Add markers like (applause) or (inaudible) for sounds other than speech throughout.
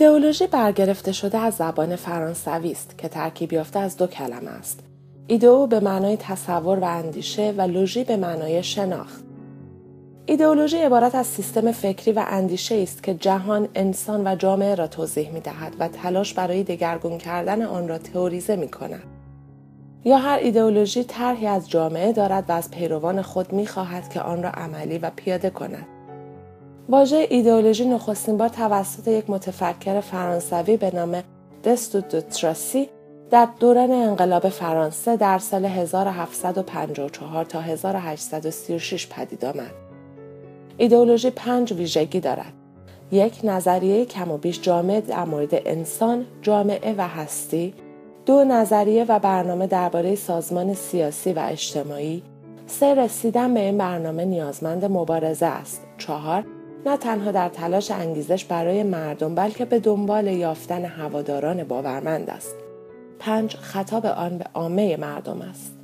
ایدئولوژی برگرفته شده از زبان فرانسوی است که ترکیبی یافته از دو کلمه است. ایدئو به معنای تصور و اندیشه و لوژی به معنای شناخت. ایدئولوژی عبارت از سیستم فکری و اندیشه است که جهان، انسان و جامعه را توضیح می دهد و تلاش برای دگرگون کردن آن را تئوریزه می کند. یا هر ایدئولوژی طرحی از جامعه دارد و از پیروان خود می خواهد که آن را عملی و پیاده کند. واژه ایدئولوژی نخستین بار توسط یک متفکر فرانسوی به نام دستو تراسی در دوران انقلاب فرانسه در سال 1754 تا 1836 پدید آمد. ایدئولوژی پنج ویژگی دارد. یک نظریه کم و بیش جامعه در مورد انسان، جامعه و هستی، دو نظریه و برنامه درباره سازمان سیاسی و اجتماعی، سه رسیدن به این برنامه نیازمند مبارزه است، چهار نه تنها در تلاش انگیزش برای مردم بلکه به دنبال یافتن هواداران باورمند است پنج خطاب آن به عامه مردم است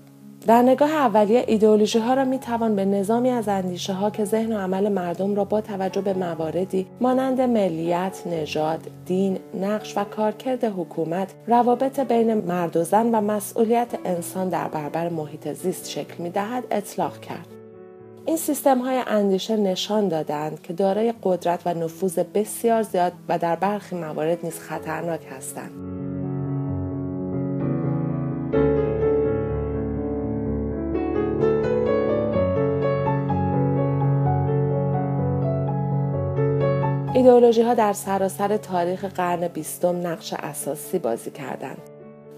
در نگاه اولیه ایدئولوژی ها را می توان به نظامی از اندیشه ها که ذهن و عمل مردم را با توجه به مواردی مانند ملیت، نژاد، دین، نقش و کارکرد حکومت، روابط بین مرد و زن و مسئولیت انسان در برابر محیط زیست شکل می دهد اطلاق کرد. این سیستم های اندیشه نشان دادند که دارای قدرت و نفوذ بسیار زیاد و در برخی موارد نیز خطرناک هستند. ایدئولوژی ها در سراسر تاریخ قرن بیستم نقش اساسی بازی کردند.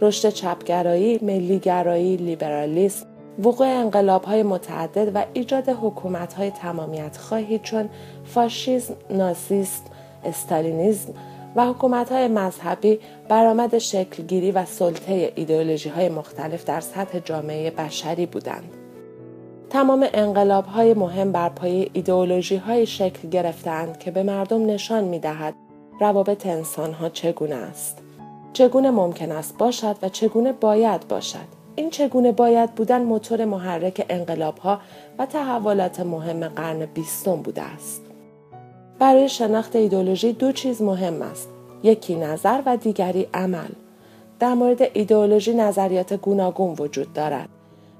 رشد چپگرایی، ملیگرایی، لیبرالیسم، وقوع انقلاب های متعدد و ایجاد حکومت های تمامیت خواهی چون فاشیزم، نازیست، استالینیزم و حکومت های مذهبی برآمد شکلگیری و سلطه ایدئولوژی های مختلف در سطح جامعه بشری بودند. تمام انقلاب های مهم بر پای ایدئولوژی های شکل گرفتند که به مردم نشان می دهد روابط انسان ها چگونه است. چگونه ممکن است باشد و چگونه باید باشد. این چگونه باید بودن موتور محرک انقلابها و تحولات مهم قرن بیستم بوده است برای شناخت ایدولوژی دو چیز مهم است یکی نظر و دیگری عمل در مورد ایدئولوژی نظریات گوناگون وجود دارد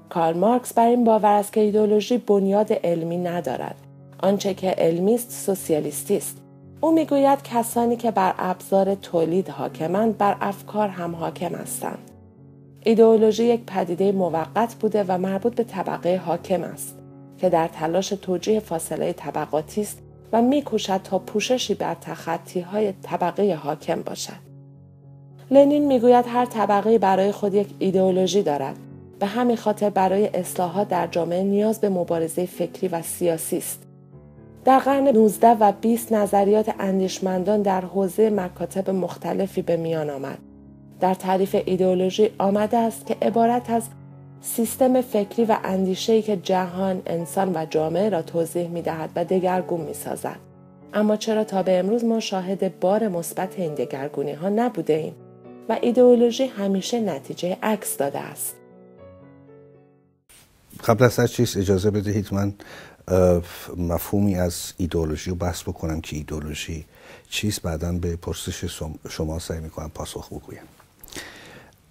کارل مارکس بر این باور است که ایدئولوژی بنیاد علمی ندارد آنچه که علمی است سوسیالیستی است او میگوید کسانی که بر ابزار تولید حاکمند بر افکار هم حاکم هستند ایدئولوژی یک پدیده موقت بوده و مربوط به طبقه حاکم است که در تلاش توجیه فاصله طبقاتی است و میکوشد تا پوششی بر تخطی های طبقه حاکم باشد. لنین میگوید هر طبقه برای خود یک ایدئولوژی دارد. به همین خاطر برای اصلاحات در جامعه نیاز به مبارزه فکری و سیاسی است. در قرن 19 و 20 نظریات اندیشمندان در حوزه مکاتب مختلفی به میان آمد. در تعریف ایدئولوژی آمده است که عبارت از سیستم فکری و اندیشه‌ای که جهان، انسان و جامعه را توضیح می دهد و دگرگون می سازد. اما چرا تا به امروز ما شاهد بار مثبت این دگرگونی ها نبوده ایم و ایدئولوژی همیشه نتیجه عکس داده است؟ قبل از هر چیز اجازه بدهید من مفهومی از ایدئولوژی رو بحث بکنم که ایدئولوژی چیست بعدا به پرسش شما سعی میکنم پاسخ بگویم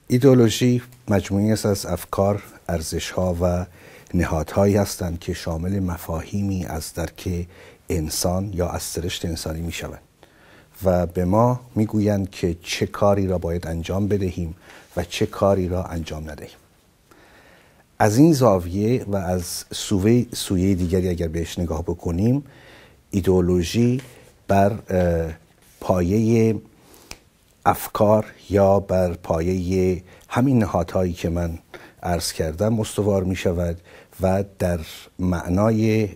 ایدولوژی مجموعی است از افکار ها و نهادهایی هستند که شامل مفاهیمی از درک انسان یا از سرشت انسانی می شوند و به ما میگویند که چه کاری را باید انجام بدهیم و چه کاری را انجام ندهیم از این زاویه و از سوی سویه دیگری اگر بهش نگاه بکنیم ایدئولوژی بر پایه افکار یا بر پایه همین نهادهایی که من عرض کردم مستوار می شود و در معنای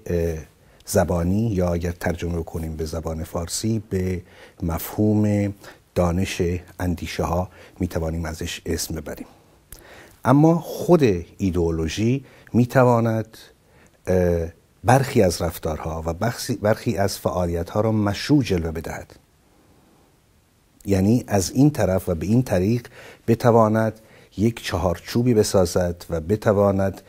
زبانی یا اگر ترجمه کنیم به زبان فارسی به مفهوم دانش اندیشه ها می توانیم ازش اسم ببریم اما خود ایدئولوژی می تواند برخی از رفتارها و برخی از فعالیت ها را مشروع جلوه بدهد یعنی از این طرف و به این طریق بتواند یک چهارچوبی بسازد و بتواند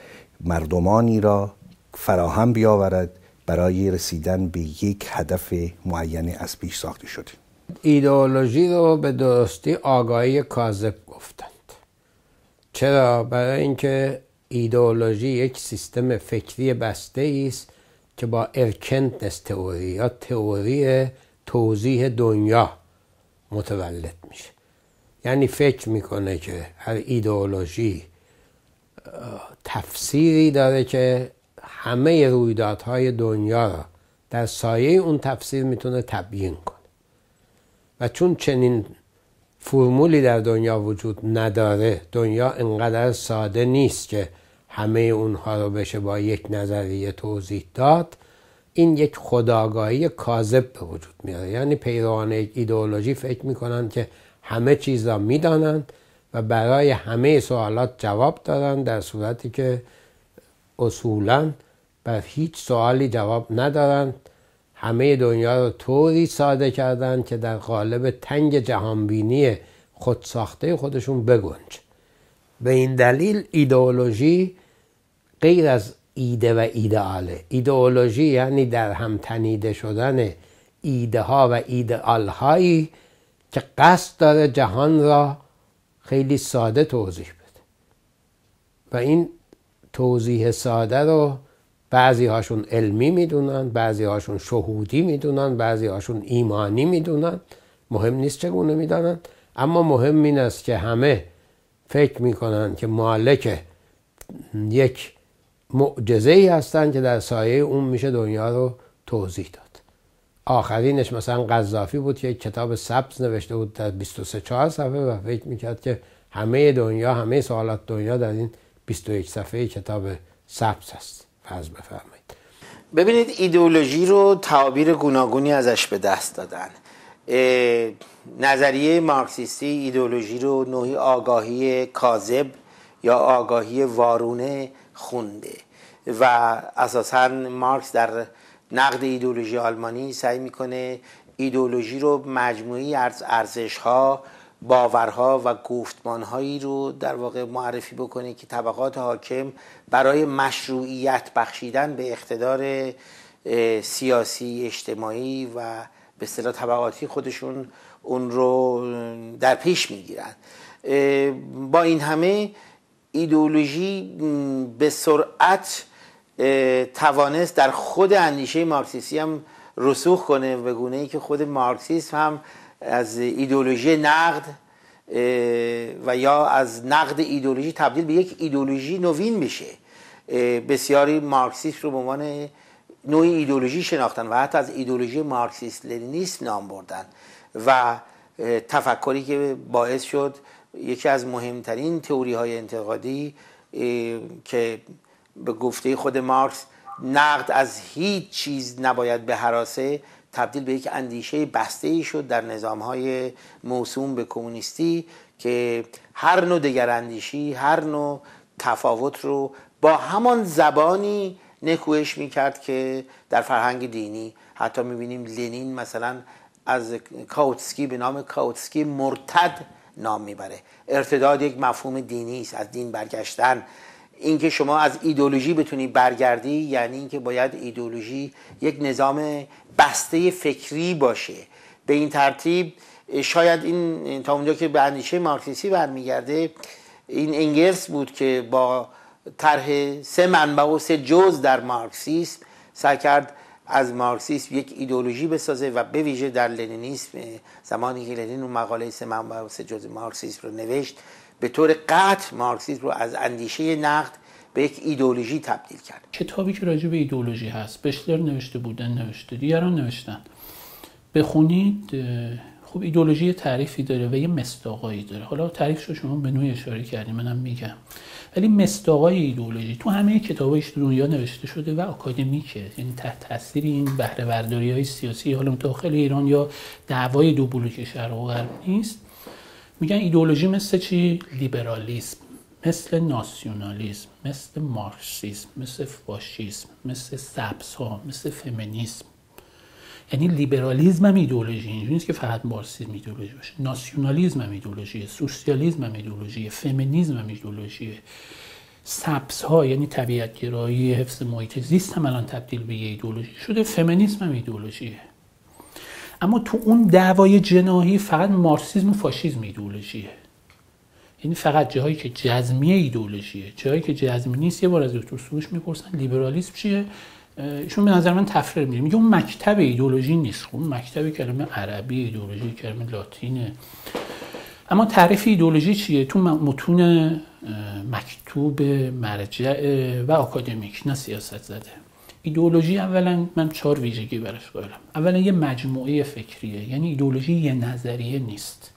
مردمانی را فراهم بیاورد برای رسیدن به یک هدف معین از پیش ساخته شده ایدئولوژی رو به درستی آگاهی کاذب گفتند چرا برای اینکه ایدئولوژی یک سیستم فکری بسته است که با ارکنتنس تئوری یا تئوری توضیح دنیا متولد میشه یعنی فکر میکنه که هر ایدئولوژی تفسیری داره که همه رویدادهای دنیا را در سایه اون تفسیر میتونه تبیین کنه و چون چنین فرمولی در دنیا وجود نداره دنیا انقدر ساده نیست که همه اونها رو بشه با یک نظریه توضیح داد این یک خداگاهی کاذب به وجود میاره یعنی پیروان ایدئولوژی فکر میکنن که همه چیز را میدانند و برای همه سوالات جواب دارن در صورتی که اصولا بر هیچ سوالی جواب ندارند همه دنیا رو طوری ساده کردن که در قالب تنگ جهانبینی خودساخته خودشون بگنج به این دلیل ایدئولوژی غیر از ایده و ایدئاله ایدئولوژی یعنی در هم تنیده شدن ایده ها و ایدئال هایی که قصد داره جهان را خیلی ساده توضیح بده و این توضیح ساده رو بعضی هاشون علمی میدونن بعضی هاشون شهودی میدونن بعضی هاشون ایمانی میدونن مهم نیست چگونه میدانن اما مهم این است که همه فکر میکنن که مالک یک معجزه ای هستن که در سایه اون میشه دنیا رو توضیح داد آخرینش مثلا قذافی بود که کتاب سبز نوشته بود در 23 صفحه و فکر میکرد که همه دنیا همه سوالات دنیا در این 21 صفحه کتاب سبز است فرض بفرمایید ببینید ایدئولوژی رو تعابیر گوناگونی ازش به دست دادن نظریه مارکسیستی ایدئولوژی رو نوعی آگاهی کاذب یا آگاهی وارونه خونده و اساسا مارکس در نقد ایدولوژی آلمانی سعی میکنه ایدولوژی رو مجموعی از ارزش ها باورها و هایی رو در واقع معرفی بکنه که طبقات حاکم برای مشروعیت بخشیدن به اقتدار سیاسی اجتماعی و به اصطلاح طبقاتی خودشون اون رو در پیش میگیرن با این همه ایدئولوژی به سرعت توانست در خود اندیشه مارکسیستی هم رسوخ کنه به گونه ای که خود مارکسیسم هم از ایدئولوژی نقد و یا از نقد ایدئولوژی تبدیل به یک ایدئولوژی نوین بشه بسیاری مارکسیست رو به عنوان نوع ایدئولوژی شناختن و حتی از ایدئولوژی مارکسیست لنینیسم نام بردن و تفکری که باعث شد یکی از مهمترین تئوری های انتقادی که به گفته خود مارکس نقد از هیچ چیز نباید به حراسه تبدیل به یک اندیشه بسته ای شد در نظام های موسوم به کمونیستی که هر نوع دگر اندیشی هر نوع تفاوت رو با همان زبانی نکوهش میکرد که در فرهنگ دینی حتی میبینیم لنین مثلا از کاوتسکی به نام کاوتسکی مرتد نام میبره ارتداد یک مفهوم دینی است از دین برگشتن اینکه شما از ایدولوژی بتونی برگردی یعنی اینکه باید ایدولوژی یک نظام بسته فکری باشه به این ترتیب شاید این تا اونجا که به اندیشه مارکسیستی برمیگرده این انگلس بود که با طرح سه منبع و سه جز در مارکسیسم سعی کرد از مارکسیسم یک ایدولوژی بسازه و به ویژه در لنینیسم زمانی که لنین اون مقاله سه و سه مارکسیسم رو نوشت به طور قطع مارکسیسم رو از اندیشه نقد به یک ایدولوژی تبدیل کرد کتابی که راجع به ایدولوژی هست بشلر نوشته بودن نوشته دیگران نوشتن بخونید خب ایدئولوژی تعریفی داره و یه مصداقایی داره حالا تعریفش رو شما به نوعی اشاره کردیم منم میگم ولی مستاقای ایدئولوژی تو همه کتابایش تو دنیا نوشته شده و آکادمیکه یعنی تحت تاثیر این بهره برداری های سیاسی حالا داخل ایران یا دعوای دو بلوک شرق و غرب نیست میگن ایدئولوژی مثل چی لیبرالیسم مثل ناسیونالیسم مثل مارکسیسم مثل فاشیسم مثل سبز مثل فمینیسم یعنی لیبرالیزم هم ایدئولوژی اینجوری نیست که فقط مارکسیسم ایدئولوژی باشه ناسیونالیزم هم ایدئولوژی سوسیالیسم هم ایدئولوژی فمینیسم هم ایدئولوژی سبس ها یعنی طبیعت گرایی حفظ محیط زیست هم الان تبدیل به ایدئولوژی شده فمینیسم هم ایدئولوژیه اما تو اون دعوای جناهی فقط مارکسیسم و فاشیسم ایدئولوژیه یعنی فقط جاهایی که جزمی ایدئولوژیه جاهایی که جزمی نیست یه بار از دکتر سروش میپرسن لیبرالیسم چیه ایشون به نظر من تفریر میده میگه اون مکتب ایدولوژی نیست خب، اون مکتب کلمه عربی ایدولوژی کلمه لاتینه اما تعریف ایدولوژی چیه تو متون مکتوب مرجع و آکادمیک نه سیاست زده ایدولوژی اولا من چهار ویژگی براش قائلم اولا یه مجموعه فکریه یعنی ایدولوژی یه نظریه نیست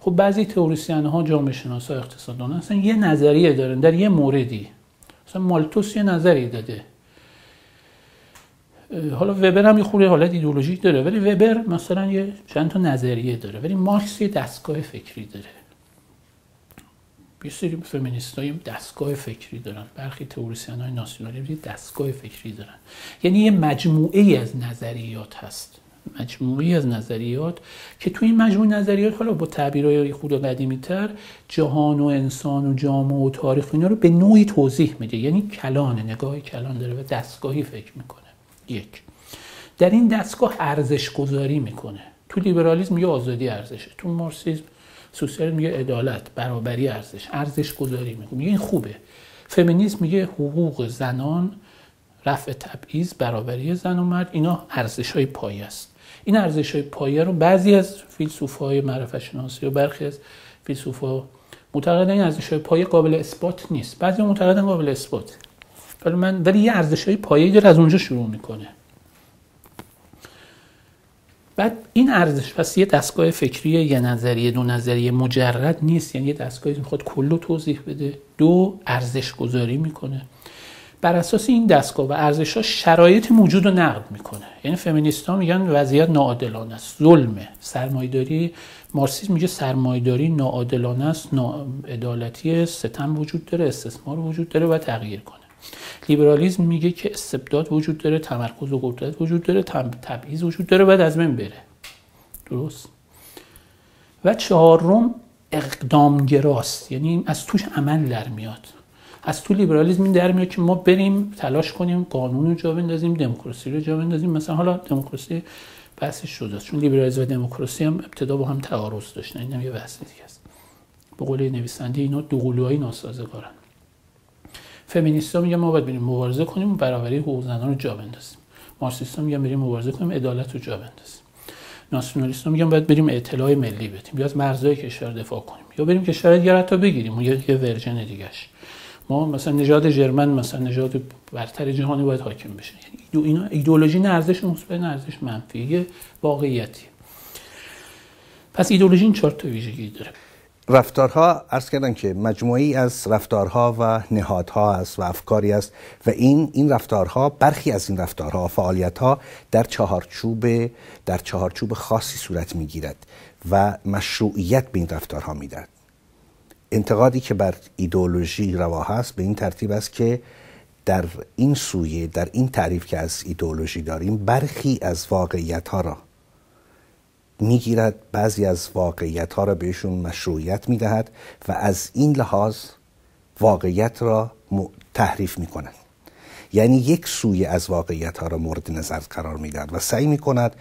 خب بعضی تئوریسین ها جامعه شناسا اقتصاددان اصلا یه نظریه دارن در یه موردی مثلا مالتوس یه نظری داده حالا وبر هم یه خوری حالت ایدئولوژیک داره ولی وبر مثلا یه چند تا نظریه داره ولی مارکس یه دستگاه فکری داره یه سری فمینیست های دستگاه فکری دارن برخی تهوریسیان های ناسیونالی یه دستگاه فکری دارن یعنی یه مجموعه از نظریات هست مجموعه از نظریات که تو این مجموعه نظریات حالا با تعبیرهای خود و قدیمی تر جهان و انسان و جامعه و تاریخ اینا رو به نوعی توضیح میده یعنی کلان نگاه کلان داره و دستگاهی فکر میکنه یک در این دستگاه ارزش گذاری میکنه تو لیبرالیسم یه آزادی ارزشه تو مارکسیسم سوسیال میگه عدالت برابری ارزش ارزش گذاری میکنه میگه این خوبه فمینیسم میگه حقوق زنان رفع تبعیض برابری زن و مرد اینا ارزش های پایه است این ارزش های پایه رو بعضی از های معرفت شناسی و برخی از فیلسوفا معتقدن این ارزش های پایه قابل اثبات نیست بعضی معتقدن قابل اثبات ولی من ولی یه ارزش های پایه‌ای داره از اونجا شروع میکنه بعد این ارزش پس یه دستگاه فکری یه نظریه دو نظریه مجرد نیست یعنی یه دستگاهی میخواد کلو توضیح بده دو ارزش گذاری میکنه بر اساس این دستگاه و ارزش ها شرایط موجود رو نقد میکنه یعنی فمینیست ها میگن وضعیت ناعادلانه است ظلمه سرمایداری مارسیز میگه سرمایداری ناعادلانه است ناعدالتی ستم وجود داره استثمار وجود داره و تغییر کنه لیبرالیزم میگه که استبداد وجود داره تمرکز و قدرت وجود داره تبعیض وجود داره بعد از من بره درست و چهارم اقدامگراست یعنی از توش عمل در میاد از تو لیبرالیزم این در میاد که ما بریم تلاش کنیم قانون رو جا بندازیم دموکراسی رو جا بندازیم مثلا حالا دموکراسی بحثش شده چون لیبرالیسم و دموکراسی هم ابتدا با هم تعارض داشتن اینم یه بحث به قول نویسنده اینا دو ناسازگارن فمینیست‌ها میگن ما باید بریم مبارزه کنیم و برابری حقوق زنان رو جا بندازیم مارکسیست‌ها میگن بریم مبارزه کنیم عدالت رو جا بندازیم ناسیونالیست‌ها میگن باید بریم اطلاع ملی بدیم یا از مرزهای کشور دفاع کنیم یا بریم کشور دیگر حتی بگیریم یا یه ورژن دیگش ما مثلا نژاد جرمن مثلا نژاد برتر جهانی باید حاکم بشه یعنی اینا ایدئولوژی نه ارزش مثبت نه ارزش منفی واقعیتی پس ایدئولوژی این چهار تا ویژگی داره رفتارها ارز کردن که مجموعی از رفتارها و نهادها است و افکاری است و این این رفتارها برخی از این رفتارها فعالیتها در چهارچوب در چهارچوب خاصی صورت میگیرد و مشروعیت به این رفتارها میدهد انتقادی که بر ایدولوژی رواه هست به این ترتیب است که در این سویه در این تعریف که از ایدولوژی داریم برخی از واقعیت ها را میگیرد بعضی از واقعیت ها را بهشون مشروعیت میدهد و از این لحاظ واقعیت را تحریف میکنند. یعنی یک سوی از واقعیت ها را مورد نظر قرار میدهد و سعی میکند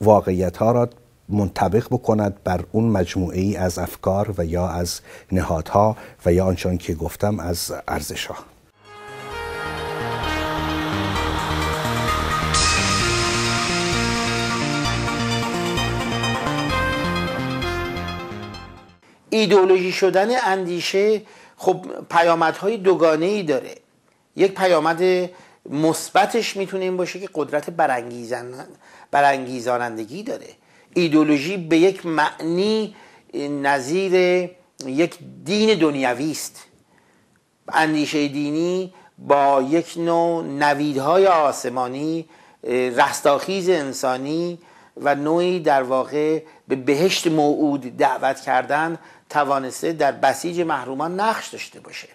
واقعیت ها را منطبق بکند بر اون مجموعه ای از افکار و یا از نهادها و یا آنچان که گفتم از ارزش ها ایدولوژی شدن اندیشه خب پیامدهای دوگانه ای داره یک پیامد مثبتش میتونه این باشه که قدرت برانگیزان برانگیزانندگی داره ایدولوژی به یک معنی نظیر یک دین دنیوی است اندیشه دینی با یک نوع نویدهای آسمانی رستاخیز انسانی و نوعی در واقع به بهشت موعود دعوت کردن توانسته در بسیج محرومان نقش داشته باشه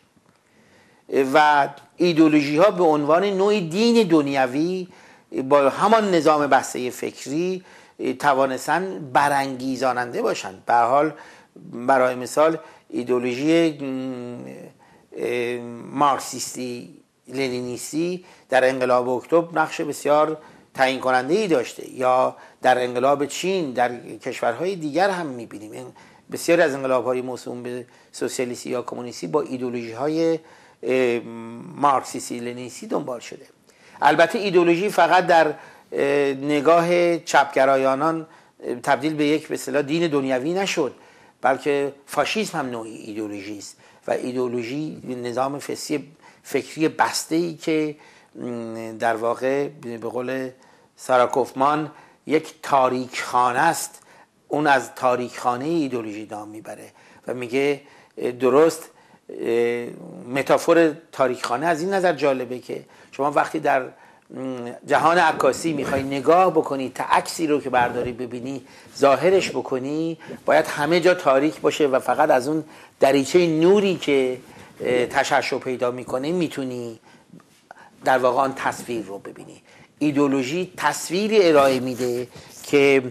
و ایدولوژی ها به عنوان نوع دین دنیوی با همان نظام بسته فکری توانستن برانگیزاننده باشند به حال برای مثال ایدولوژی مارکسیستی لنینیستی در انقلاب اکتبر نقش بسیار تعیین کننده ای داشته یا در انقلاب چین در کشورهای دیگر هم میبینیم بسیاری از انقلاب های موسوم به سوسیالیستی یا کمونیستی با ایدولوژی های مارکسیسی لنیسی دنبال شده البته ایدولوژی فقط در نگاه چپگرایانان تبدیل به یک به دین دنیوی نشد بلکه فاشیسم هم نوعی ایدولوژی است و ایدولوژی نظام فسی فکری بسته ای که در واقع به قول ساراکوفمان یک تاریک خانه است اون از تاریکخانه ایدولوژی دام میبره و میگه درست متافور تاریکخانه از این نظر جالبه که شما وقتی در جهان عکاسی میخوای نگاه بکنی تا عکسی رو که برداری ببینی ظاهرش بکنی باید همه جا تاریک باشه و فقط از اون دریچه نوری که رو پیدا میکنه میتونی در واقع آن تصویر رو ببینی ایدولوژی تصویری ارائه میده که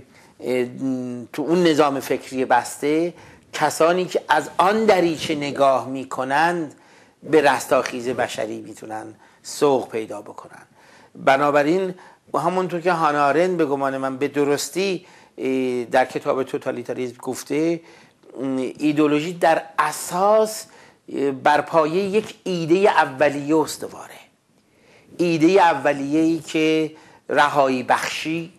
تو اون نظام فکری بسته کسانی که از آن دریچه نگاه میکنند به رستاخیز بشری میتونن سوق پیدا بکنن بنابراین همونطور که هانارن به گمان من به درستی در کتاب توتالیتاریزم گفته ایدولوژی در اساس بر پایه یک ایده اولیه استواره ایده اولیه ای که رهایی بخشی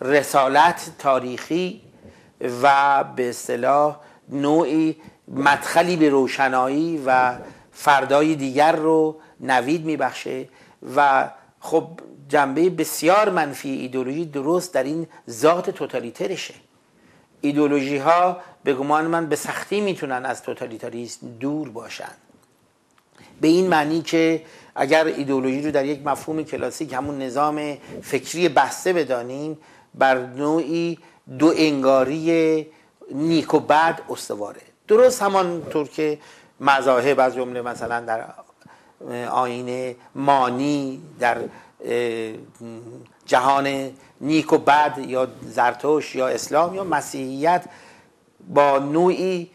رسالت تاریخی و به اصطلاح نوعی مدخلی به روشنایی و فردای دیگر رو نوید میبخشه و خب جنبه بسیار منفی ایدولوژی درست در این ذات توتالیترشه ایدولوژی ها به گمان من به سختی میتونن از توتالیتاریسم دور باشن به این معنی که اگر ایدئولوژی رو در یک مفهوم کلاسیک همون نظام فکری بسته بدانیم بر نوعی دو انگاری نیک و بد استواره درست همانطور که مذاهب از جمله مثلا در آینه مانی در جهان نیک و بد یا زرتوش یا اسلام یا مسیحیت با نوعی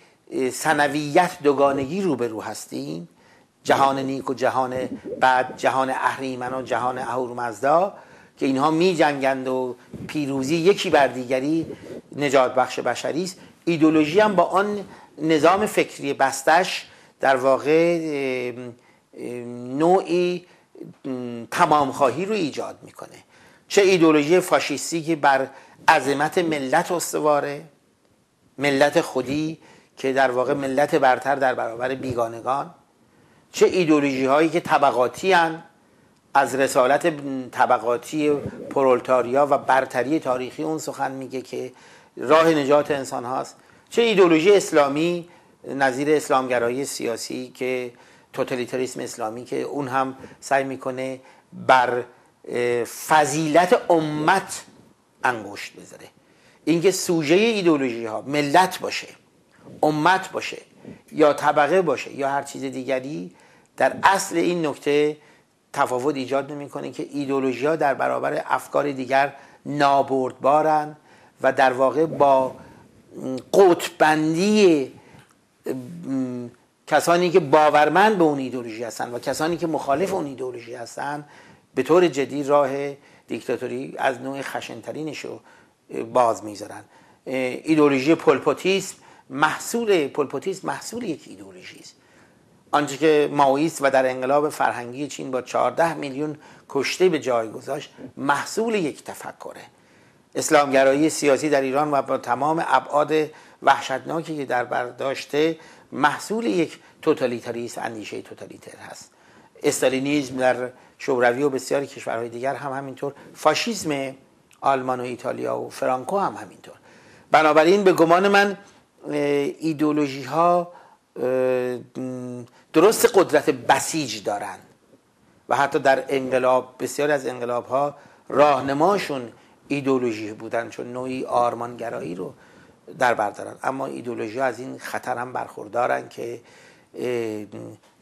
سنویت دوگانگی روبرو هستیم جهان نیک و جهان بد جهان اهریمن و جهان اهورمزدا که اینها می جنگند و پیروزی یکی بر دیگری نجات بخش بشری است ایدولوژی هم با آن نظام فکری بستش در واقع نوعی تمام خواهی رو ایجاد میکنه چه ایدولوژی فاشیستی که بر عظمت ملت استواره ملت خودی که در واقع ملت برتر در برابر بیگانگان چه ایدولوژی هایی که طبقاتی هن از رسالت طبقاتی پرولتاریا و برتری تاریخی اون سخن میگه که راه نجات انسان هاست چه ایدولوژی اسلامی نظیر اسلامگرایی سیاسی که توتالیتاریسم اسلامی که اون هم سعی میکنه بر فضیلت امت انگشت بذاره اینکه سوژه ایدولوژی ها ملت باشه امت باشه یا طبقه باشه یا هر چیز دیگری در اصل این نکته تفاوت ایجاد نمیکنه که ایدولوژی ها در برابر افکار دیگر نابردبارند و در واقع با قطبندی کسانی که باورمند به اون ایدولوژی هستن و کسانی که مخالف اون ایدولوژی هستن به طور جدی راه دیکتاتوری از نوع خشنترینش رو باز میذارن ایدولوژی پولپوتیسم محصول پولپوتیسم محصول یک ایدولوژی است آنچه که ماویست و در انقلاب فرهنگی چین با 14 میلیون کشته به جای گذاشت محصول یک تفکره اسلامگرایی سیاسی در ایران و با تمام ابعاد وحشتناکی که در برداشته محصول یک توتالیتاریسم اندیشه توتالیتر هست استالینیزم در شوروی و بسیاری کشورهای دیگر هم همینطور فاشیزم آلمان و ایتالیا و فرانکو هم همینطور بنابراین به گمان من ایدولوژی ها درست قدرت بسیج دارند و حتی در انقلاب بسیاری از انقلاب ها راهنماشون ایدولوژی بودن چون نوعی آرمانگرایی رو در بردارن اما ایدولوژی از این خطر هم برخوردارن که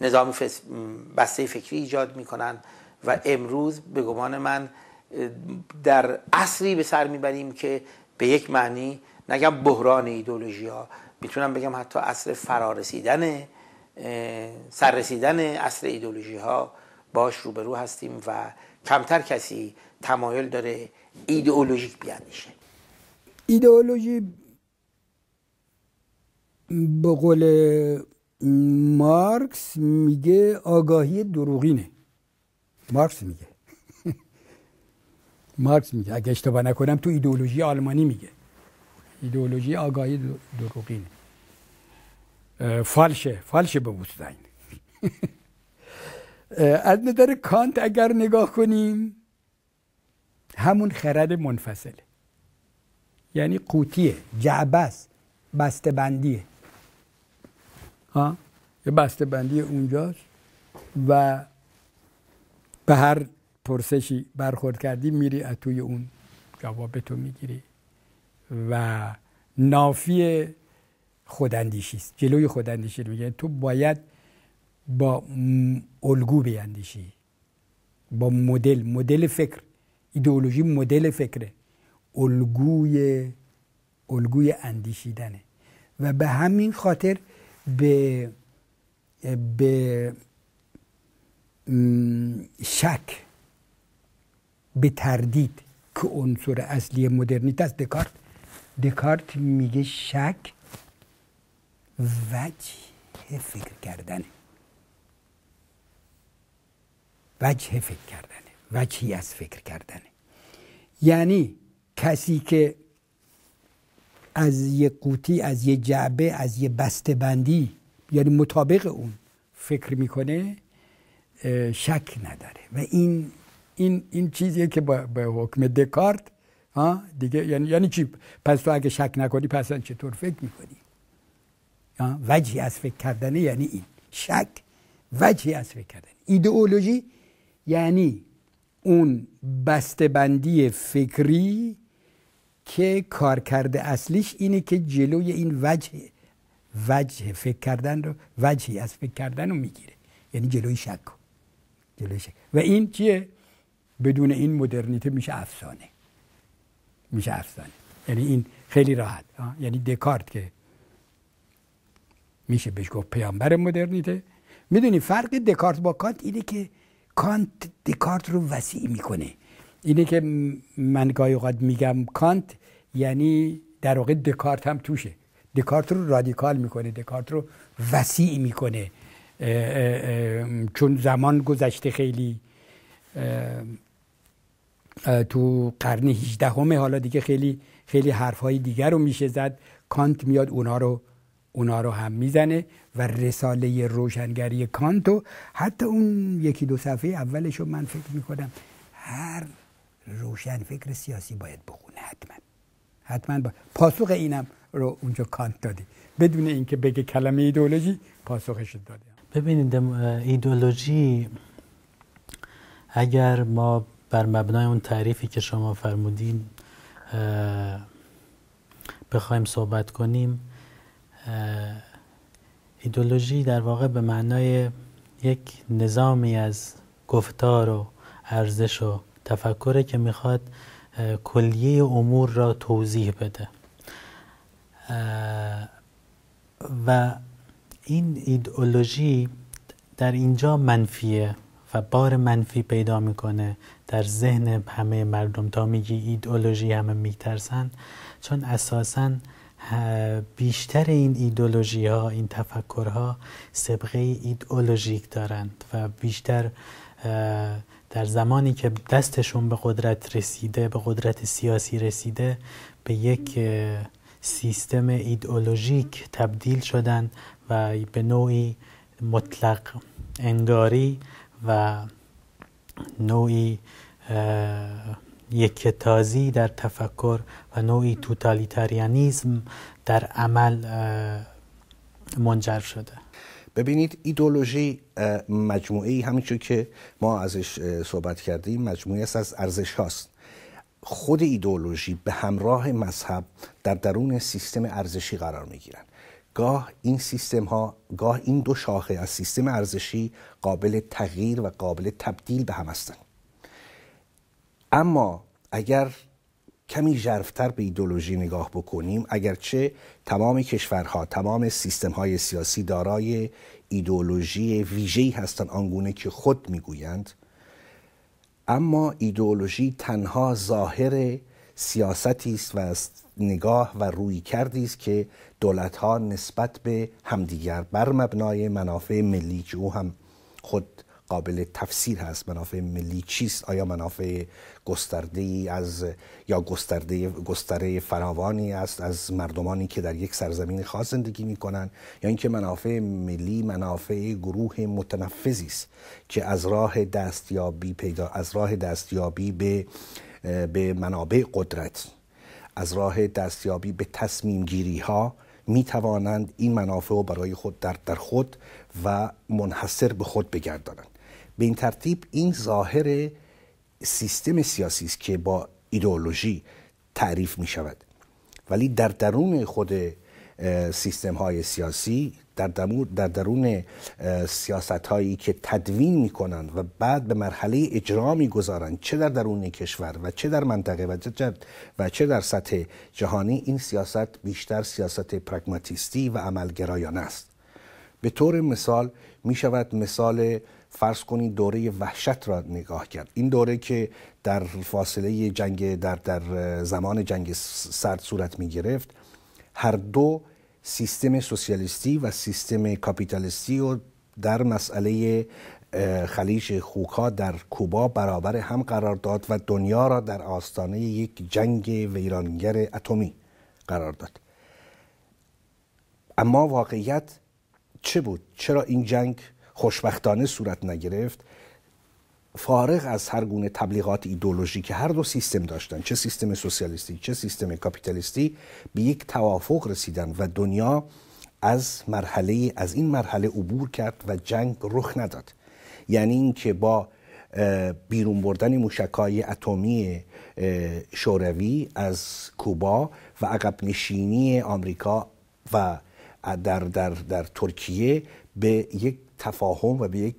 نظام بسته فکری ایجاد میکنن و امروز به گمان من در اصلی به سر میبریم که به یک معنی نگم بحران ایدولوژی ها میتونم بگم حتی اصل فرارسیدنه سررسیدن اصل ایدولوژی ها باش روبرو هستیم و کمتر کسی تمایل داره ایدئولوژیک بیاندیشه ایدئولوژی به قول مارکس میگه آگاهی دروغینه مارکس میگه (laughs) مارکس میگه اگه اشتباه نکنم تو ایدئولوژی آلمانی میگه ایدئولوژی آگاهی دروغینه فالشه فالشه به وجودن از نظر کانت اگر نگاه کنیم همون خرد منفصله یعنی قوتیه جعبس، بسته بندیه ها یه بسته بندی اونجاست و به هر پرسشی برخورد کردی میری از توی اون جواب تو میگیری و نافی خوداندیشی است جلوی خوداندیشی رو میگه تو باید با الگو بیاندیشی با مدل مدل فکر ایدئولوژی مدل فکره الگوی الگوی اندیشیدنه و به همین خاطر به به شک به تردید که عنصر اصلی مدرنیت است دکارت دکارت میگه شک وجه فکر کردنه وجه فکر کردنه وجهی از فکر کردنه یعنی کسی که از یه قوطی از یه جعبه از یه بسته بندی یعنی مطابق اون فکر میکنه شک نداره و این این این چیزیه که با, با حکم دکارت ها دیگه یعنی یعنی چی پس تو اگه شک نکنی پس چطور فکر میکنی وجهی از فکر کردنه یعنی این شک وجهی از فکر کردن ایدئولوژی یعنی اون بندی فکری که کار کرده اصلیش اینه که جلوی این وجه وجه فکر کردن رو وجهی از فکر کردن رو میگیره یعنی جلوی شک جلوی شک و این چیه بدون این مدرنیته میشه افسانه میشه افسانه یعنی این خیلی راحت یعنی دکارت که میشه بهش گفت پیامبر مدرنیته میدونی فرق دکارت با کانت اینه که کانت دکارت رو وسیع میکنه اینه که من گاهی اوقات میگم کانت یعنی در واقع دکارت هم توشه دکارت رو رادیکال میکنه دکارت رو وسیع میکنه چون زمان گذشته خیلی تو قرن 18 همه حالا دیگه خیلی خیلی حرفهای دیگر رو میشه زد کانت میاد اونا رو اونا رو هم میزنه و رساله روشنگری کانتو حتی اون یکی دو صفحه اولش رو من فکر میکنم هر روشن فکر سیاسی باید بخونه حتما حتما با... پاسخ اینم رو اونجا کانت دادی بدون اینکه بگه کلمه ایدئولوژی پاسخش دادی ببینید ایدئولوژی اگر ما بر مبنای اون تعریفی که شما فرمودین بخوایم صحبت کنیم ایدولوژی در واقع به معنای یک نظامی از گفتار و ارزش و تفکره که میخواد کلیه امور را توضیح بده و این ایدئولوژی در اینجا منفیه و بار منفی پیدا میکنه در ذهن همه مردم تا میگی ایدئولوژی همه میترسن چون اساساً بیشتر این ایدولوژی ها این تفکر ها سبقه ایدئولوژیک دارند و بیشتر در زمانی که دستشون به قدرت رسیده به قدرت سیاسی رسیده به یک سیستم ایدئولوژیک تبدیل شدن و به نوعی مطلق انگاری و نوعی یک تازی در تفکر و نوعی توتالیتاریانیزم در عمل منجر شده ببینید ایدولوژی مجموعه ای چون که ما ازش صحبت کردیم مجموعه است از ارزش هاست خود ایدولوژی به همراه مذهب در درون سیستم ارزشی قرار می گیرن. گاه این سیستم گاه این دو شاخه از سیستم ارزشی قابل تغییر و قابل تبدیل به هم هستند اما اگر کمی جرفتر به ایدولوژی نگاه بکنیم اگرچه تمام کشورها تمام سیستم های سیاسی دارای ایدولوژی ویژه‌ای هستند آنگونه که خود میگویند اما ایدولوژی تنها ظاهر سیاستی است و از نگاه و روی کردی است که دولت نسبت به همدیگر بر مبنای منافع ملی که او هم خود قابل تفسیر هست منافع ملی چیست آیا منافع گسترده از یا گسترده گستره فراوانی است از مردمانی که در یک سرزمین خاص زندگی می کنند یا اینکه منافع ملی منافع گروه متنفذی است که از راه دستیابی پیدا از راه دستیابی به به منابع قدرت از راه دستیابی به تصمیم گیری ها می توانند این منافع رو برای خود در, در خود و منحصر به خود بگردانند به این ترتیب این ظاهر سیستم سیاسی است که با ایدئولوژی تعریف می شود ولی در درون خود سیستم های سیاسی در, در درون سیاست هایی که تدوین می کنند و بعد به مرحله اجرا می گذارند چه در درون کشور و چه در منطقه و چه, و چه در سطح جهانی این سیاست بیشتر سیاست پرگماتیستی و عملگرایانه است به طور مثال می شود مثال فرض کنید دوره وحشت را نگاه کرد این دوره که در فاصله جنگ در, در زمان جنگ سرد صورت می گرفت هر دو سیستم سوسیالیستی و سیستم کاپیتالیستی و در مسئله خلیج خوکا در کوبا برابر هم قرار داد و دنیا را در آستانه یک جنگ ویرانگر اتمی قرار داد اما واقعیت چه بود؟ چرا این جنگ خوشبختانه صورت نگرفت فارغ از هر گونه تبلیغات ایدولوژی که هر دو سیستم داشتن چه سیستم سوسیالیستی چه سیستم کاپیتالیستی به یک توافق رسیدن و دنیا از مرحله از این مرحله عبور کرد و جنگ رخ نداد یعنی اینکه با بیرون بردن موشکای اتمی شوروی از کوبا و عقب نشینی آمریکا و در, در, در ترکیه به یک تفاهم و به یک,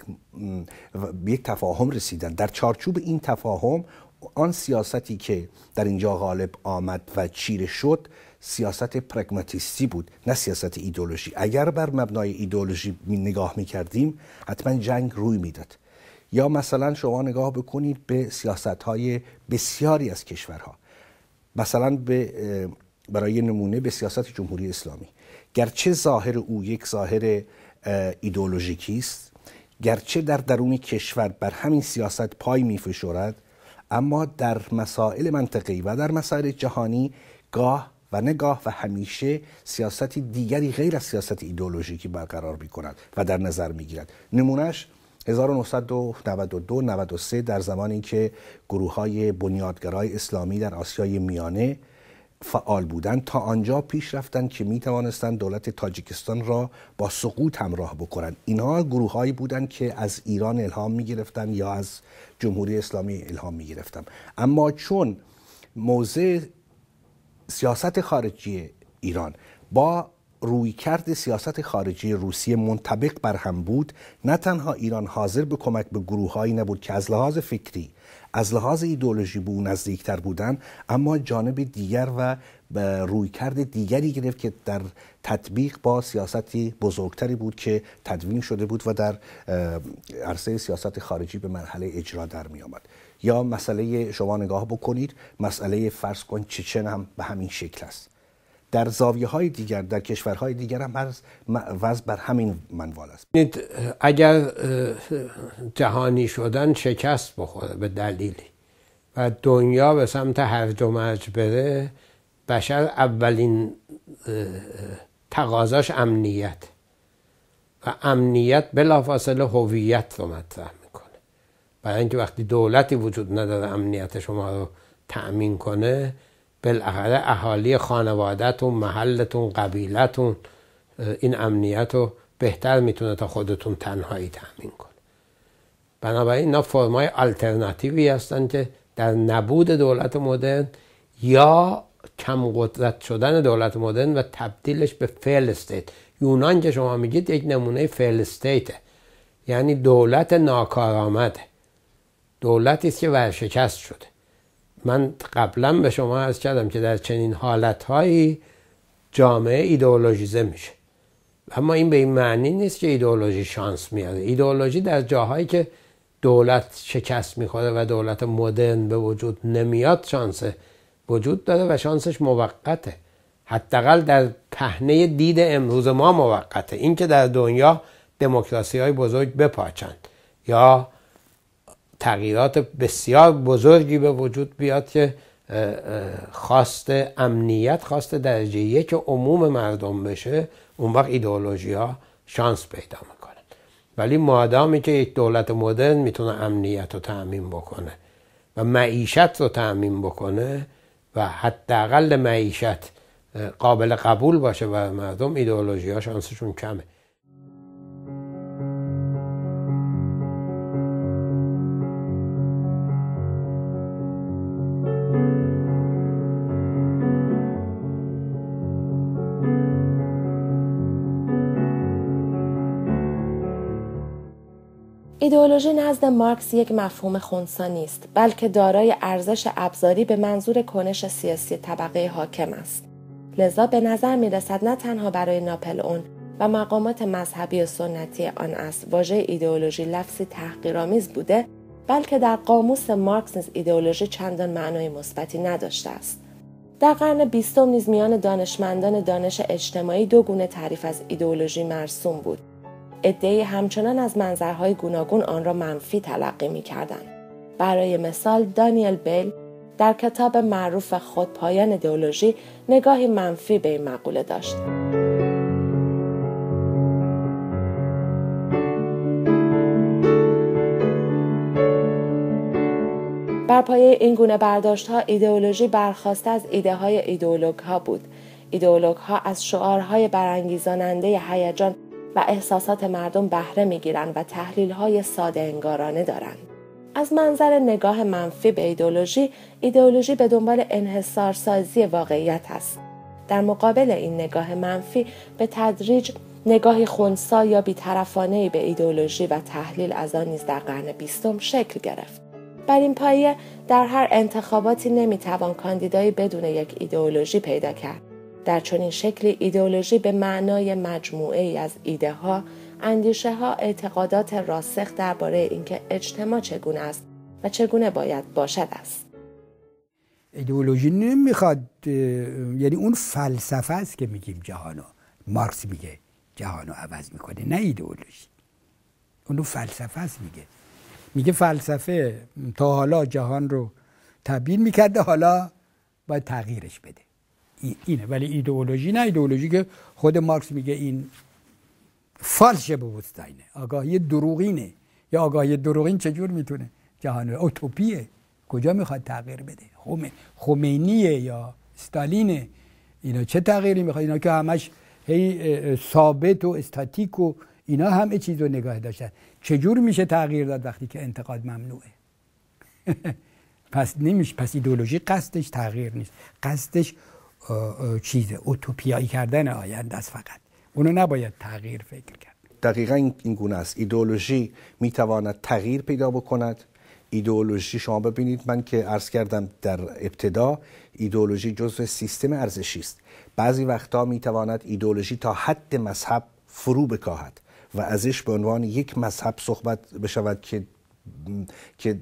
یک تفاهم رسیدن در چارچوب این تفاهم آن سیاستی که در اینجا غالب آمد و چیره شد سیاست پرگماتیستی بود نه سیاست ایدولوژی اگر بر مبنای ایدولوژی نگاه می کردیم حتما جنگ روی میداد یا مثلا شما نگاه بکنید به سیاست های بسیاری از کشورها مثلا به برای نمونه به سیاست جمهوری اسلامی گرچه ظاهر او یک ظاهر ایدئولوژیکی است گرچه در درون کشور بر همین سیاست پای می فشورد اما در مسائل منطقی و در مسائل جهانی گاه و نگاه و همیشه سیاستی دیگری غیر از سیاست ایدئولوژیکی برقرار می کند و در نظر می گیرد نمونش 1992 93 در زمانی که گروه های بنیادگرای اسلامی در آسیای میانه فعال بودند تا آنجا پیش رفتند که می توانستند دولت تاجیکستان را با سقوط همراه بکنند اینها گروه هایی بودند که از ایران الهام می گرفتند یا از جمهوری اسلامی الهام می گرفتند اما چون موضع سیاست خارجی ایران با رویکرد سیاست خارجی روسیه منطبق بر هم بود نه تنها ایران حاضر به کمک به گروههایی نبود که از لحاظ فکری از لحاظ ایدولوژی به او نزدیکتر بودن اما جانب دیگر و رویکرد دیگری گرفت که در تطبیق با سیاستی بزرگتری بود که تدوین شده بود و در عرصه سیاست خارجی به مرحله اجرا در می آمد. یا مسئله شما نگاه بکنید مسئله فرض کن چچن هم به همین شکل است در زاویه های دیگر در کشورهای دیگر هم از وضع بر همین منوال است اگر جهانی شدن شکست بخوره به دلیلی و دنیا به سمت هرج و مرج بره بشر اولین تقاضاش امنیت و امنیت بلافاصله هویت رو مطرح میکنه برای اینکه وقتی دولتی وجود نداره امنیت شما رو تأمین کنه بالاخره اهالی خانوادهتون محلتون قبیلتون این امنیت رو بهتر میتونه تا خودتون تنهایی تامین کنه بنابراین اینا فرمای آلترناتیوی هستن که در نبود دولت مدرن یا کم قدرت شدن دولت مدرن و تبدیلش به فیل استیت یونان که شما میگید یک نمونه فیل یعنی دولت ناکارآمد، دولتی است که ورشکست شده من قبلا به شما عرض کردم که در چنین حالتهایی جامعه ایدئولوژیزه میشه اما این به این معنی نیست که ایدئولوژی شانس میاره ایدئولوژی در جاهایی که دولت شکست میخوره و دولت مدرن به وجود نمیاد شانس وجود داره و شانسش موقته حداقل در پهنه دید امروز ما موقته اینکه در دنیا دموکراسی های بزرگ بپاچند یا تغییرات بسیار بزرگی به وجود بیاد که خواست امنیت خواست درجه یک عموم مردم بشه اون وقت ایدئولوژی ها شانس پیدا میکنن ولی مادامی که یک دولت مدرن میتونه امنیت رو تعمین بکنه و معیشت رو تعمین بکنه و حداقل معیشت قابل قبول باشه و مردم ایدئولوژی ها شانسشون کمه ایدئولوژی نزد مارکس یک مفهوم خونسا نیست بلکه دارای ارزش ابزاری به منظور کنش سیاسی طبقه حاکم است لذا به نظر می رسد نه تنها برای ناپل اون و مقامات مذهبی و سنتی آن است واژه ایدئولوژی لفظی تحقیرآمیز بوده بلکه در قاموس مارکس نیز ایدئولوژی چندان معنای مثبتی نداشته است در قرن بیستم نیز میان دانشمندان دانش اجتماعی دو گونه تعریف از ایدئولوژی مرسوم بود عدهای همچنان از منظرهای گوناگون آن را منفی تلقی می کردن. برای مثال دانیل بیل در کتاب معروف خود پایان ایدئولوژی نگاهی منفی به این مقوله داشت. بر پایه این گونه برداشت ها ایدئولوژی برخواسته از ایده های ایدئولوگ ها بود. ایدئولوگ ها از شعارهای برانگیزاننده هیجان و احساسات مردم بهره میگیرند و تحلیل های ساده انگارانه دارند. از منظر نگاه منفی به ایدولوژی، ایدولوژی به دنبال انحصار سازی واقعیت است. در مقابل این نگاه منفی به تدریج نگاهی خونسا یا بیطرفانه به ایدولوژی و تحلیل از آن نیز در قرن بیستم شکل گرفت. بر این پایه در هر انتخاباتی نمیتوان کاندیدایی بدون یک ایدئولوژی پیدا کرد در چنین شکلی ایدئولوژی به معنای مجموعه ای از ایده ها، اندیشه ها، اعتقادات راسخ درباره اینکه اجتماع چگونه است و چگونه باید باشد است. ایدئولوژی نمیخواد یعنی اون فلسفه است که میگیم جهانو مارکس میگه جهانو عوض میکنه نه ایدئولوژی اونو فلسفه است میگه میگه فلسفه تا حالا جهان رو تبیین میکرده حالا باید تغییرش بده اینه ولی ایدئولوژی نه ایدئولوژی که خود مارکس میگه این فالش بوستاینه آگاهی دروغینه یا آگاهی دروغین چجور میتونه جهان اوتوپیه کجا میخواد تغییر بده خمینیه یا ستالینه. اینا چه تغییری میخواد اینا که همش هی ثابت و استاتیک و اینا همه چیز رو نگاه داشتن چجور میشه تغییر داد وقتی که انتقاد ممنوعه (laughs) پس نمیشه پس ایدولوژی قصدش تغییر نیست قصدش چیز اوتوپیایی کردن آینده است فقط اونو نباید تغییر فکر کرد دقیقا این گونه است ایدئولوژی تواند تغییر پیدا بکند ایدئولوژی شما ببینید من که عرض کردم در ابتدا ایدئولوژی جزء سیستم ارزشی است بعضی وقتها تواند ایدئولوژی تا حد مذهب فرو بکاهد و ازش به عنوان یک مذهب صحبت بشود که که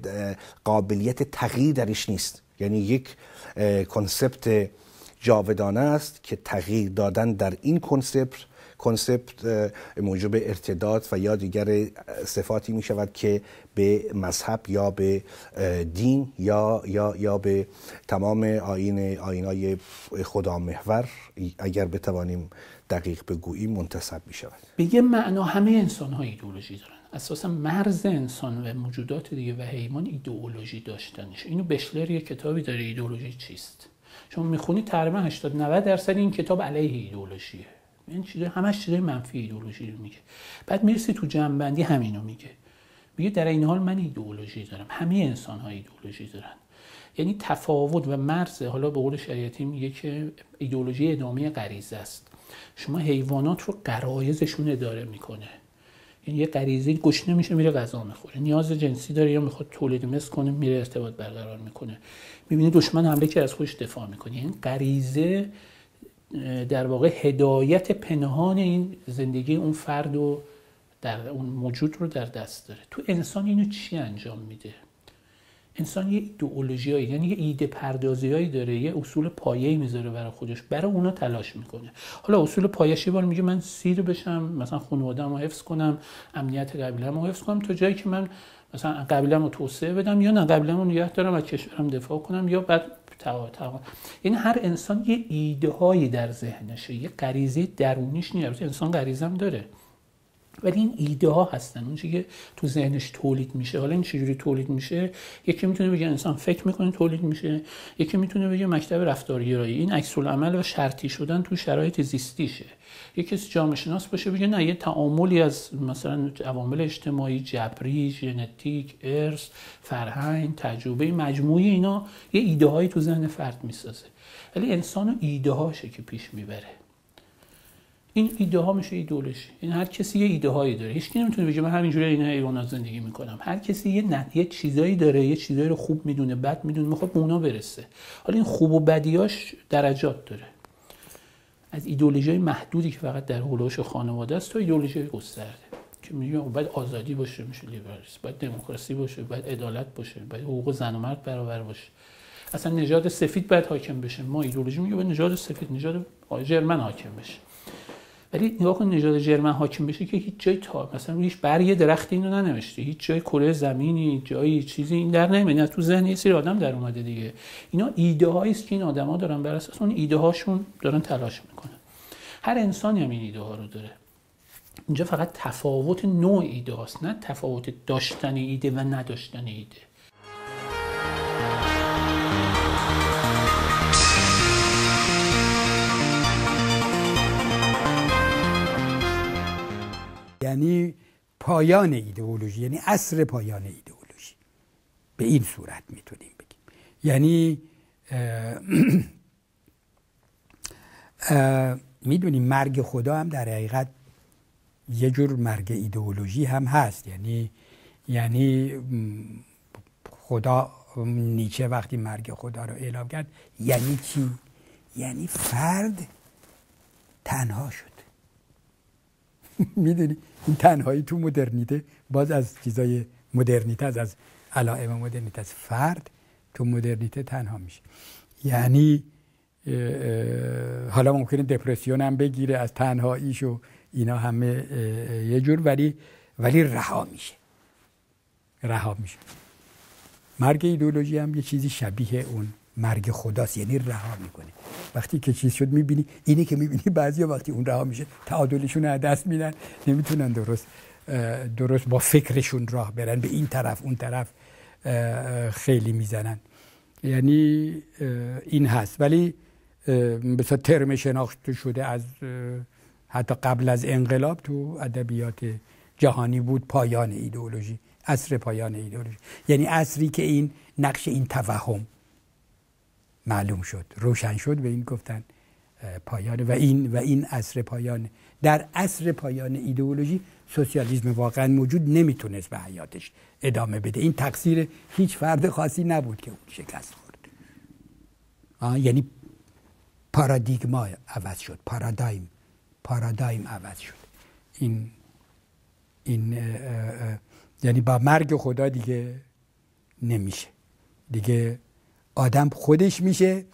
قابلیت تغییر درش نیست یعنی یک کنسپت جاودانه است که تغییر دادن در این کنسپت کنسپت موجب ارتداد و یا دیگر صفاتی می شود که به مذهب یا به دین یا, یا, یا به تمام آین آینای خدا محور اگر بتوانیم دقیق بگوییم منتسب می شود به معنا همه انسان ها ایدئولوژی دارن اساسا مرز انسان و موجودات دیگه و حیوان ایدئولوژی داشتنش اینو بشلر یه کتابی داره ایدئولوژی چیست شما میخونی تقریبا 80 90 درصد این کتاب علیه ایدولوژیه این چیزا همش چیزای منفی ایدئولوژی رو میگه بعد میرسی تو جنبندی همینو میگه میگه در این حال من ایدئولوژی دارم همه انسان ها ایدئولوژی دارن یعنی تفاوت و مرز حالا به قول شریعتی میگه که ایدئولوژی ادامه غریزه است شما حیوانات رو قرایزشون اداره میکنه یه غریزه گشنه میشه میره غذا میخوره نیاز جنسی داره یا میخواد تولید مثل کنه میره ارتباط برقرار میکنه میبینی دشمن حمله که از خودش دفاع میکنه این یعنی غریزه در واقع هدایت پنهان این زندگی اون فرد و در اون موجود رو در دست داره تو انسان اینو چی انجام میده انسان یه ایدئولوژیایی یعنی یه ایده پردازیایی داره یه اصول پایه‌ای میذاره برای خودش برای اونا تلاش میکنه حالا اصول پایشی بار میگه من سیر بشم مثلا رو حفظ کنم امنیت رو حفظ کنم تا جایی که من مثلا رو توسعه بدم یا نه رو نگه دارم از کشورم دفاع کنم یا بعد تقا تقا یعنی هر انسان یه ایده‌هایی در ذهنشه یه غریزه درونیش نیست انسان غریزم داره ولی این ایده ها هستن اون که تو ذهنش تولید میشه حالا این چجوری تولید میشه یکی میتونه بگه انسان فکر میکنه تولید میشه یکی میتونه بگه مکتب رفتارگرایی این عکس عمل و شرطی شدن تو شرایط زیستیشه یکی کسی جامعه شناس باشه بگه نه یه تعاملی از مثلا عوامل اجتماعی جبری ژنتیک ارث فرهنگ تجربه مجموعی اینا یه ایده هایی تو ذهن فرد میسازه ولی انسان ایده هاشه که پیش میبره این ایده ها میشه ایدولش این یعنی هر کسی یه ایده هایی داره هیچ کی نمیتونه بگه من همینجوری اینا حیوانات زندگی میکنم هر کسی یه نه یه چیزایی داره یه چیزایی رو خوب میدونه بد میدونه میخواد به اونا برسه حالا این خوب و بدیاش درجات داره از ایدئولوژی محدودی که فقط در هولوش خانواده است تا ایدئولوژی گسترده که میگن باید آزادی باشه میشه لیبرالیسم باید دموکراسی باشه باید عدالت باشه باید حقوق زن و مرد برابر باشه اصلا نژاد سفید باید حاکم بشه ما ایدئولوژی میگه به نژاد سفید نژاد جرمن حاکم بشه ولی نگاه کن نژاد جرمن حاکم بشه که هیچ جای تا مثلا هیچ برگ درختی اینو ننوشته هیچ جای کره زمینی جایی چیزی این در نمیاد تو ذهن یه سری آدم در اومده دیگه اینا ایده است که این آدما دارن بر اساس اون ایده هاشون دارن تلاش میکنن هر انسانی هم این ایده ها رو داره اینجا فقط تفاوت نوع ایده هاست نه تفاوت داشتن ایده و نداشتن ایده یعنی پایان ایدئولوژی یعنی اصر پایان ایدئولوژی به این صورت میتونیم بگیم یعنی (clears throat) میدونیم مرگ خدا هم در حقیقت یه جور مرگ ایدئولوژی هم هست یعنی یعنی خدا نیچه وقتی مرگ خدا رو اعلام کرد یعنی چی یعنی فرد تنها شد (laughs) میدونی این تنهایی تو مدرنیته باز از چیزای مدرنیته از از علائم مدرنیته از فرد تو مدرنیته تنها میشه یعنی حالا ممکنه دپرسیون هم بگیره از تنهاییش و اینا همه یه جور ولی ولی رها میشه رها میشه مرگ ایدولوژی هم یه چیزی شبیه اون مرگ خداست یعنی رها میکنه وقتی که چیز شد میبینی اینی که میبینی بعضی وقتی اون رها میشه تعادلشون از دست میدن نمیتونن درست درست با فکرشون راه برن به این طرف اون طرف خیلی میزنن یعنی این هست ولی مثلا ترم شناخته شده از حتی قبل از انقلاب تو ادبیات جهانی بود پایان ایدئولوژی اصر پایان ایدئولوژی یعنی عصری که این نقش این توهم معلوم شد روشن شد به این گفتن پایان و این و این عصر پایان در عصر پایان ایدئولوژی سوسیالیسم واقعا موجود نمیتونست به حیاتش ادامه بده این تقصیر هیچ فرد خاصی نبود که اون شکست خورد یعنی پارادیگما عوض شد پارادایم پارادایم عوض شد این این یعنی با مرگ خدا دیگه نمیشه دیگه آدم خودش میشه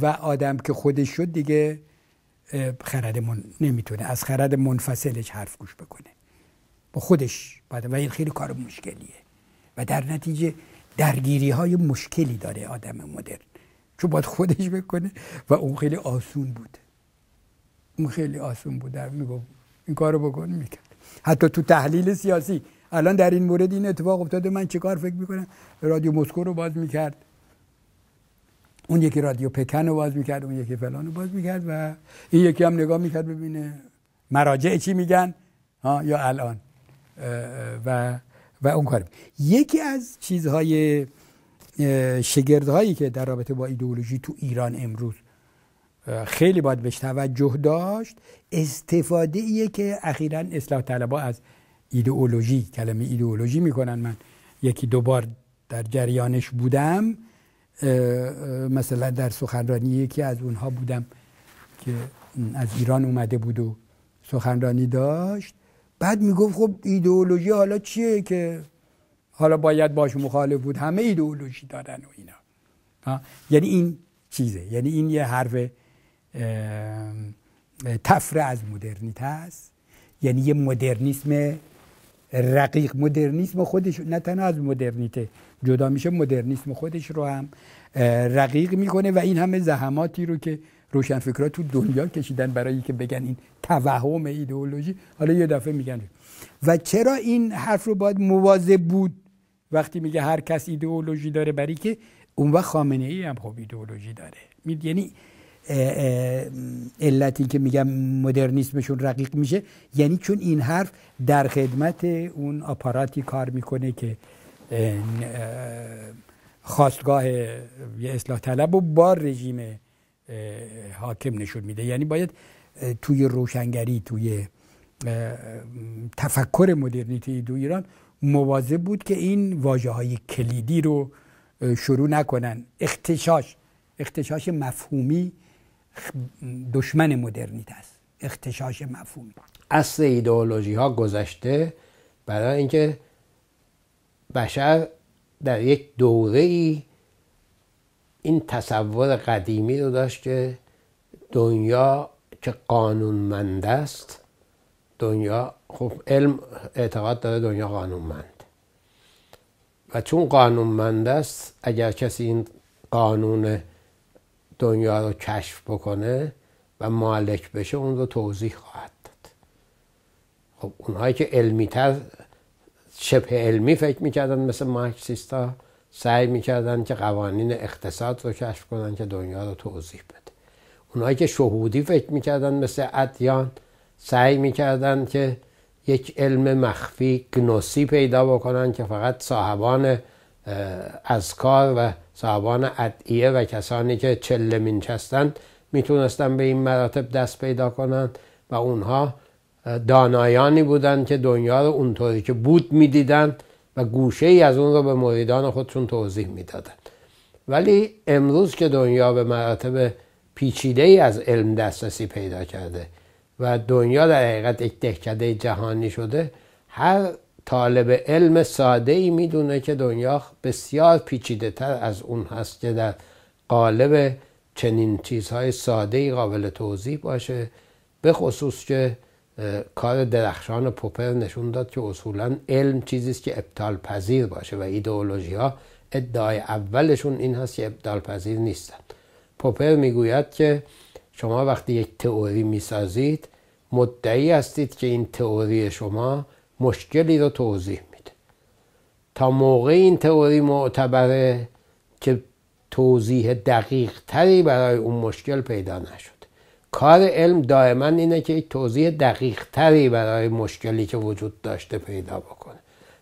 و آدم که خودش شد دیگه خرد من نمیتونه از خرد منفصلش حرف گوش بکنه با خودش و این خیلی کار مشکلیه و در نتیجه درگیری های مشکلی داره آدم مدرن چون باید خودش بکنه و اون خیلی آسون بود اون خیلی آسون بود در این کارو بکن میکرد حتی تو تحلیل سیاسی الان در این مورد این اتفاق افتاده من چه کار فکر میکنم رادیو مسکو رو باز میکرد اون یکی رادیو پکن رو باز میکرد اون یکی فلان رو باز میکرد و این یکی هم نگاه میکرد ببینه مراجع چی میگن ها یا الان و و اون کاری یکی از چیزهای شگردهایی که در رابطه با ایدئولوژی تو ایران امروز خیلی باید بهش توجه داشت استفاده ایه که اخیرا اصلاح طلبا از ایدئولوژی کلمه ایدئولوژی میکنن من یکی دو بار در جریانش بودم مثلا در سخنرانی یکی از اونها بودم که از ایران اومده بود و سخنرانی داشت بعد میگفت خب ایدئولوژی حالا چیه که حالا باید باش مخالف بود همه ایدئولوژی دارن و اینا یعنی این چیزه یعنی این یه حرف تفره از مدرنیت است یعنی یه مدرنیسم رقیق مدرنیسم خودش نه تنها از مدرنیته جدا میشه مدرنیسم خودش رو هم رقیق میکنه و این همه زحماتی رو که روشنفکرها تو دنیا کشیدن برای که بگن این توهم ایدئولوژی حالا یه دفعه میگن و چرا این حرف رو باید موازه بود وقتی میگه هر کس ایدئولوژی داره برای که اون وقت خامنه ای هم خب ایدئولوژی داره یعنی علتی که میگم مدرنیسمشون رقیق میشه یعنی چون این حرف در خدمت اون آپاراتی کار میکنه که خواستگاه یه اصلاح طلب و با رژیم حاکم نشون میده یعنی باید توی روشنگری توی تفکر مدرنیتی دو ایران مواظب بود که این واجه های کلیدی رو شروع نکنن اختشاش اختشاش مفهومی دشمن مدرنیت است اختشاش مفهومی اصل ایدئولوژی ها گذشته برای اینکه بشر در یک دوره ای این تصور قدیمی رو داشت که دنیا که قانونمند است دنیا خب علم اعتقاد داره دنیا قانونمند و چون قانونمند است اگر کسی این قانون دنیا رو کشف بکنه و مالک بشه اون رو توضیح خواهد داد خب اونهایی که علمیتر شبه علمی فکر میکردن مثل مارکسیستا سعی میکردن که قوانین اقتصاد رو کشف کنن که دنیا رو توضیح بده اونایی که شهودی فکر میکردن مثل ادیان سعی میکردن که یک علم مخفی گنوسی پیدا بکنن که فقط صاحبان اذکار و صاحبان ادعیه و کسانی که چله مینچستن میتونستن به این مراتب دست پیدا کنن و اونها دانایانی بودند که دنیا رو اونطوری که بود میدیدند و گوشه ای از اون رو به مریدان خودشون توضیح میدادند ولی امروز که دنیا به مراتب پیچیده ای از علم دسترسی پیدا کرده و دنیا در حقیقت یک دهکده جهانی شده هر طالب علم ساده ای میدونه که دنیا بسیار پیچیده تر از اون هست که در قالب چنین چیزهای ساده ای قابل توضیح باشه به خصوص که کار درخشان پوپر نشون داد که اصولا علم چیزی است که ابطال پذیر باشه و ایدئولوژی ها ادعای اولشون این هست که ابطال پذیر نیستن پوپر میگوید که شما وقتی یک تئوری میسازید مدعی هستید که این تئوری شما مشکلی رو توضیح میده تا موقع این تئوری معتبره که توضیح دقیق تری برای اون مشکل پیدا نشد کار علم دائما اینه که یک توضیح دقیق تری برای مشکلی که وجود داشته پیدا بکنه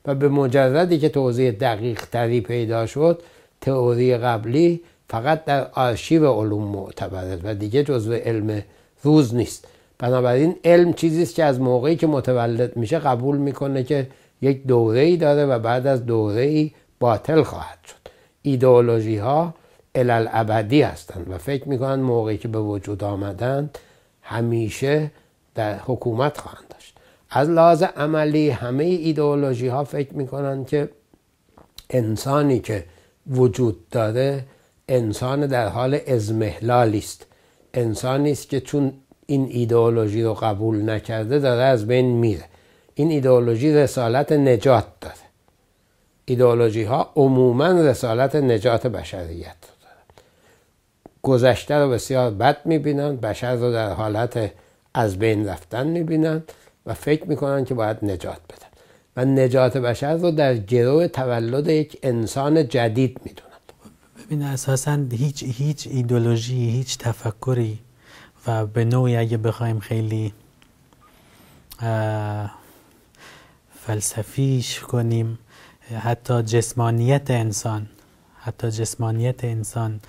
و به مجردی که توضیح دقیق تری پیدا شد تئوری قبلی فقط در آرشیو علوم معتبره و دیگه جزو علم روز نیست بنابراین علم چیزی است که از موقعی که متولد میشه قبول میکنه که یک دوره داره و بعد از دوره ای باطل خواهد شد ایدئولوژی ها الالعبدی هستند و فکر میکنند موقعی که به وجود آمدند همیشه در حکومت خواهند داشت از لحاظ عملی همه ایدئولوژی ها فکر میکنند که انسانی که وجود داره انسان در حال ازمهلالی است انسانی است که چون این ایدئولوژی رو قبول نکرده داره از بین میره این ایدئولوژی رسالت نجات داره ایدئولوژی ها عموما رسالت نجات بشریت گذشته رو بسیار بد میبینند بشر رو در حالت از بین رفتن میبینن و فکر میکنن که باید نجات بدن و نجات بشر رو در گروه تولد یک انسان جدید میدونند. ببین اساسا هیچ هیچ ایدولوژی هیچ تفکری و به نوعی اگه بخوایم خیلی فلسفیش کنیم حتی جسمانیت انسان حتی جسمانیت انسان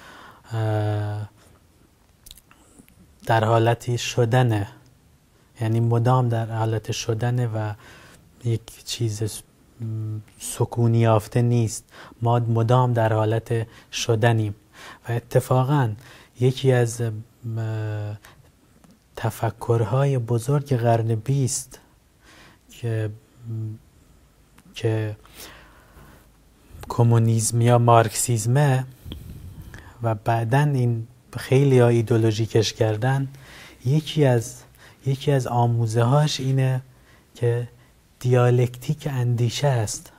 در حالتی شدنه یعنی مدام در حالت شدنه و یک چیز سکونی یافته نیست ما مدام در حالت شدنیم و اتفاقا یکی از تفکرهای بزرگ قرن بیست که که کمونیسم یا مارکسیزمه و بعدا این خیلی ها ایدولوژیکش کردن یکی از یکی از آموزه هاش اینه که دیالکتیک اندیشه است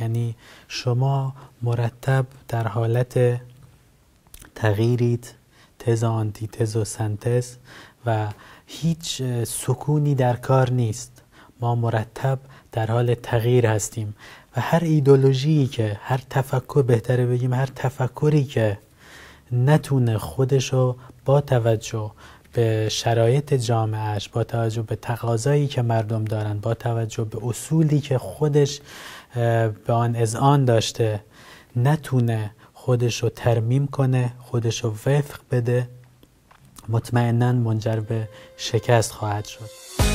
یعنی شما مرتب در حالت تغییرید تز آنتی تز و سنتز و هیچ سکونی در کار نیست ما مرتب در حال تغییر هستیم و هر ایدولوژی که هر تفکر بهتره بگیم هر تفکری که نتونه خودشو با توجه به شرایط جامعهش با توجه به تقاضایی که مردم دارن با توجه به اصولی که خودش به آن اذعان داشته نتونه خودش رو ترمیم کنه خودش رو وفق بده مطمئنا منجر به شکست خواهد شد